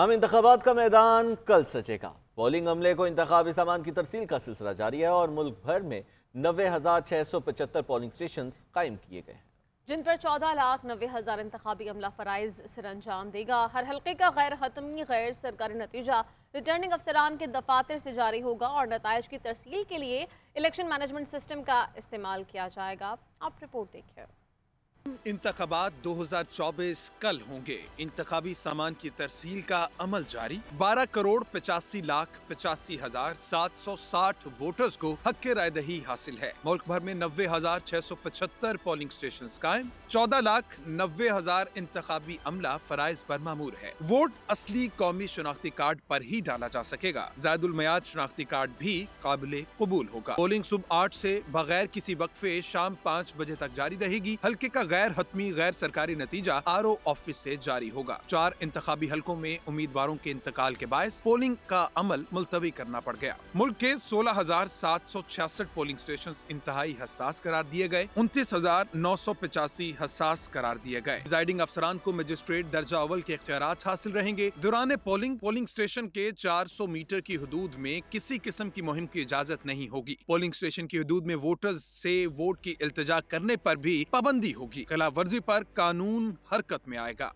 आम इंतबात का मैदान कल सचेगा पोलिंग अमले को इंतबी सामान की तरसील का सिलसिला जारी है और मुल्क भर में नबे हज़ार छः सौ पचहत्तर पोलिंग स्टेशन कायम किए गए हैं जिन पर चौदह लाख नबे हज़ार इंतबी अमला फ़राइज सर अंजाम देगा हर हल्के का गैर हतमी गैर सरकारी नतीजा रिटर्निंग अफसरान के दफातर से जारी होगा और नतज की तरसील के लिए इलेक्शन मैनेजमेंट सिस्टम का इस्तेमाल किया जाएगा आप रिपोर्ट देखिए इंतबात 2024 कल होंगे इंतबी सामान की तरसील का अमल जारी 12 करोड़ पचासी लाख पचासी हजार सात सौ साठ वोटर्स को हक रायदही हासिल है मुल्क भर में नब्बे हजार छह सौ पचहत्तर पोलिंग स्टेशन कायम चौदह लाख नब्बे हजार इंतबी अमला फराइज पर मामूर है वोट असली कौमी शनाख्ती कार्ड पर ही डाला जा सकेगा जैदुलमयाद शनाख्ती कार्ड भी काबिल कबूल होगा पोलिंग सुबह आठ ऐसी बगैर किसी वक्फे शाम पाँच बजे तक जारी रहेगी हल्के का गैर हतमी गैर सरकारी नतीजा आर ऑफिस ऐसी जारी होगा चार इंतबी हलकों में उम्मीदवारों के इंतकाल के बायस पोलिंग का अमल मुलतवी करना पड़ गया मुल्क के सोलह हजार सात सौ छियासठ पोलिंग स्टेशन इंतहाई हसास करार दिए गए उनतीस हजार नौ सौ पचासी हसास करार दिए गए प्रिजाइडिंग अफसरान को मजिस्ट्रेट दर्जा अवल के अख्तियार हासिल रहेंगे दौरान पोलिंग पोलिंग स्टेशन के चार सौ मीटर की हदूद में किसी किस्म की मुहिम की इजाजत नहीं होगी पोलिंग स्टेशन की हदूद में वोटर्स से वोट की इल्तजा करने पर भी पाबंदी होगी की वर्जी पर कानून हरकत में आएगा